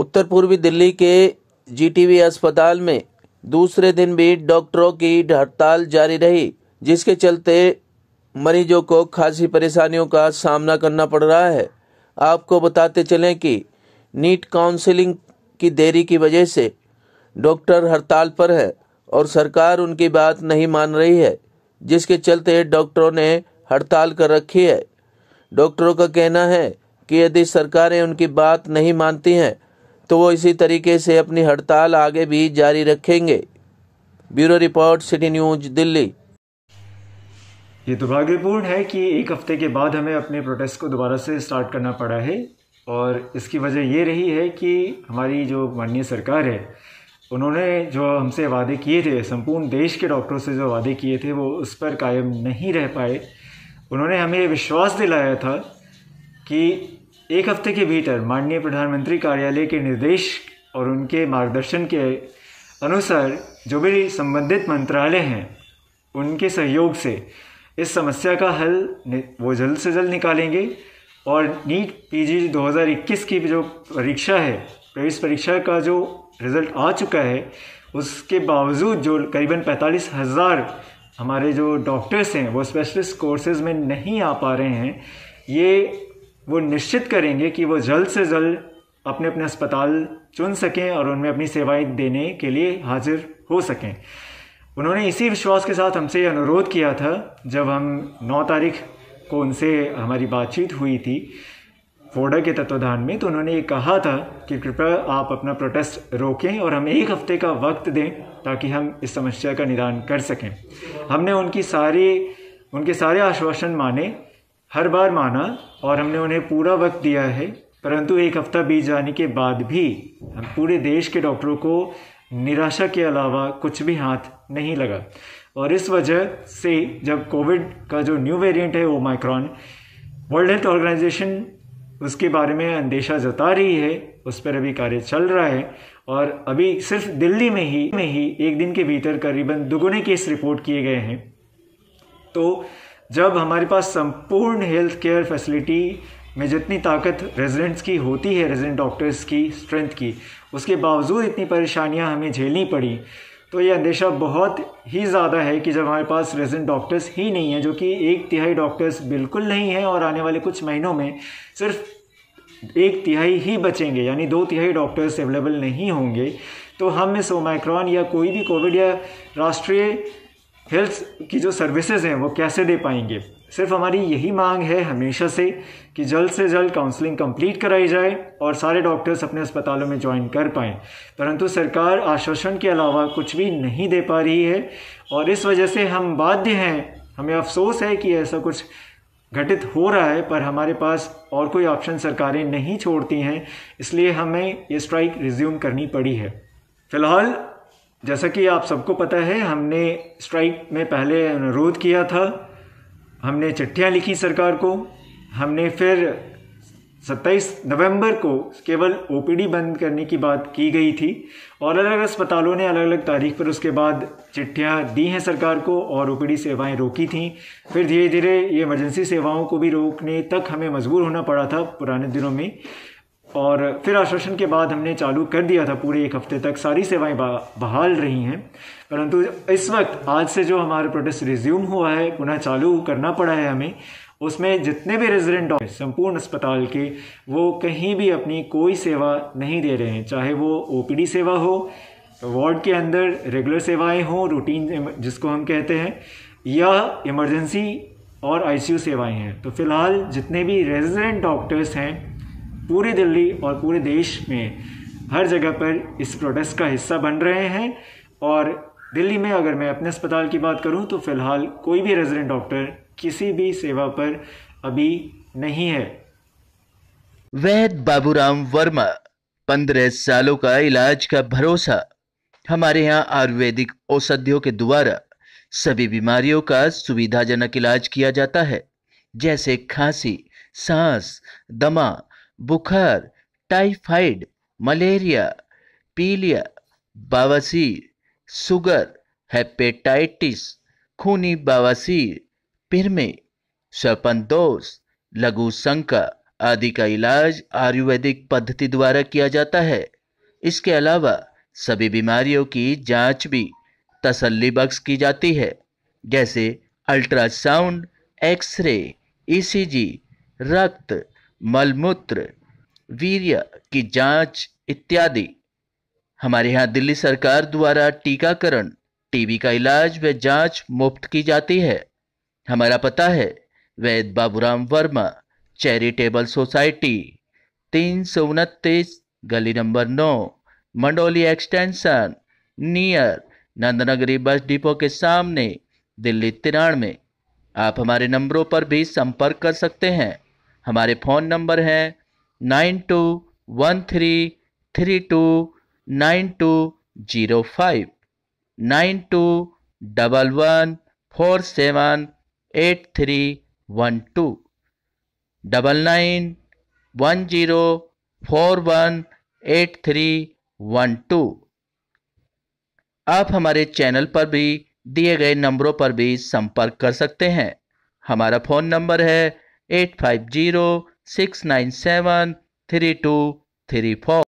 उत्तर पूर्वी दिल्ली के जीटीवी अस्पताल में दूसरे दिन भी डॉक्टरों की हड़ताल जारी रही जिसके चलते मरीजों को खासी परेशानियों का सामना करना पड़ रहा है आपको बताते चलें कि नीट काउंसलिंग की देरी की वजह से डॉक्टर हड़ताल पर है और सरकार उनकी बात नहीं मान रही है जिसके चलते डॉक्टरों ने हड़ताल कर रखी है डॉक्टरों का कहना है कि यदि सरकारें उनकी बात नहीं मानती हैं तो वो इसी तरीके से अपनी हड़ताल आगे भी जारी रखेंगे bureau report city news Delhi ये दुर्भाग्यपूर्ण है कि एक हफ्ते के बाद हमें अपने प्रोटेस्ट को दोबारा से स्टार्ट करना पड़ा है और इसकी वजह ये रही है कि हमारी जो माननीय सरकार है उन्होंने जो हमसे वादे किए थे संपूर्ण देश के डॉक्टरों से जो वादे किए थे वो उस पर कायम नहीं रह पाए उन्होंने हमें विश्वास दिलाया था कि एक हफ्ते के भीतर माननीय प्रधानमंत्री कार्यालय के निर्देश और उनके मार्गदर्शन के अनुसार जो भी संबंधित मंत्रालय हैं उनके सहयोग से इस समस्या का हल वो जल्द से जल्द निकालेंगे और नीट पीजी 2021 की जो परीक्षा है प्रवेश परीक्षा का जो रिज़ल्ट आ चुका है उसके बावजूद जो करीबन पैंतालीस हज़ार हमारे जो डॉक्टर्स हैं वो स्पेशलिस्ट कोर्सेज़ में नहीं आ पा रहे हैं ये वो निश्चित करेंगे कि वो जल्द से जल्द अपने अपने अस्पताल चुन सकें और उनमें अपनी सेवाएं देने के लिए हाजिर हो सकें उन्होंने इसी विश्वास के साथ हमसे अनुरोध किया था जब हम 9 तारीख को उनसे हमारी बातचीत हुई थी फोडा के तत्वाधान में तो उन्होंने ये कहा था कि कृपया आप अपना प्रोटेस्ट रोकें और हमें एक हफ्ते का वक्त दें ताकि हम इस समस्या का निदान कर सकें हमने उनकी सारी उनके सारे आश्वासन माने हर बार माना और हमने उन्हें पूरा वक्त दिया है परंतु एक हफ्ता बीत जाने के बाद भी हम पूरे देश के डॉक्टरों को निराशा के अलावा कुछ भी हाथ नहीं लगा और इस वजह से जब कोविड का जो न्यू वेरिएंट है ओमाइक्रॉन वर्ल्ड हेल्थ ऑर्गेनाइजेशन उसके बारे में अंदेशा जता रही है उस पर अभी कार्य चल रहा है और अभी सिर्फ दिल्ली में ही में ही एक दिन के भीतर करीबन दुगुने केस रिपोर्ट किए गए हैं तो जब हमारे पास संपूर्ण हेल्थ केयर फैसिलिटी में जितनी ताकत रेजिडेंट्स की होती है रेजिडेंट डॉक्टर्स की स्ट्रेंथ की उसके बावजूद इतनी परेशानियां हमें झेलनी पड़ी तो ये अंदेशा बहुत ही ज़्यादा है कि जब हमारे पास रेजिडेंट डॉक्टर्स ही नहीं हैं जो कि एक तिहाई डॉक्टर्स बिल्कुल नहीं हैं और आने वाले कुछ महीनों में सिर्फ एक तिहाई ही बचेंगे यानी दो तिहाई डॉक्टर्स अवेलेबल नहीं होंगे तो हम इस ओमाइक्रॉन या कोई भी कोविड या राष्ट्रीय हेल्थ की जो सर्विसेज हैं वो कैसे दे पाएंगे सिर्फ हमारी यही मांग है हमेशा से कि जल्द से जल्द काउंसलिंग कंप्लीट कराई जाए और सारे डॉक्टर्स अपने अस्पतालों में ज्वाइन कर पाएँ परंतु सरकार आश्वासन के अलावा कुछ भी नहीं दे पा रही है और इस वजह से हम बाध्य हैं हमें अफसोस है कि ऐसा कुछ घटित हो रहा है पर हमारे पास और कोई ऑप्शन सरकारें नहीं छोड़ती हैं इसलिए हमें ये स्ट्राइक रिज्यूम करनी पड़ी है फिलहाल जैसा कि आप सबको पता है हमने स्ट्राइक में पहले अनुरोध किया था हमने चिट्ठियाँ लिखी सरकार को हमने फिर 27 नवंबर को केवल ओपीडी बंद करने की बात की गई थी और अलग अलग अस्पतालों ने अलग अलग तारीख पर उसके बाद चिट्ठियाँ दी हैं सरकार को और ओपीडी सेवाएं रोकी थीं फिर धीरे धीरे ये इमरजेंसी सेवाओं को भी रोकने तक हमें मजबूर होना पड़ा था पुराने दिनों में और फिर आश्वासन के बाद हमने चालू कर दिया था पूरे एक हफ्ते तक सारी सेवाएं बहाल रही हैं परंतु इस वक्त आज से जो हमारा प्रोटेस्ट रिज्यूम हुआ है पुनः चालू करना पड़ा है हमें उसमें जितने भी रेजिडेंट डॉक्टर संपूर्ण अस्पताल के वो कहीं भी अपनी कोई सेवा नहीं दे रहे हैं चाहे वो ओ सेवा हो वार्ड के अंदर रेगुलर सेवाएं हों रूटीन जिसको हम कहते हैं या इमरजेंसी और आईसीयू सेवाएं हैं तो फिलहाल जितने भी रेजिडेंट डॉक्टर्स हैं पूरी दिल्ली और पूरे देश में हर जगह पर इस प्रोटेस्ट का हिस्सा बन रहे हैं और दिल्ली में अगर मैं अपने अस्पताल की बात करूं तो फ़िलहाल कोई भी रेजिडेंट डॉक्टर किसी भी सेवा पर अभी नहीं है वैद बाबूराम वर्मा पंद्रह सालों का इलाज का भरोसा हमारे यहाँ आयुर्वेदिक औषधियों के द्वारा सभी बीमारियों का सुविधाजनक इलाज किया जाता है जैसे खांसी सांस दमा बुखार टाइफाइड मलेरिया पीलिया बवासीर सुगर हेपेटाइटिस खूनी बवासीर पिरमे दोष लघु शंका आदि का इलाज आयुर्वेदिक पद्धति द्वारा किया जाता है इसके अलावा सभी बीमारियों की जांच भी तसल्ली बख्श की जाती है जैसे अल्ट्रासाउंड एक्सरे ईसीजी, रक्त मलमूत्र वीर्य की जांच इत्यादि हमारे यहाँ दिल्ली सरकार द्वारा टीकाकरण टीबी का इलाज व जांच मुफ्त की जाती है हमारा पता है वैद बाबूराम वर्मा चैरिटेबल सोसाइटी तीन सौ उनतीस गली नंबर नौ Mandoli extension near Nandnagri bus depot के सामने दिल्ली तिरानवे में आप हमारे नंबरों पर भी संपर्क कर सकते हैं हमारे फ़ोन नंबर हैं nine two one three three two nine two zero five nine two double one four seven eight three one two double nine one zero four one eight three one two आप हमारे channel पर भी दिए गए नंबरों पर भी संपर्क कर सकते हैं हमारा फ़ोन नंबर है 850 3234.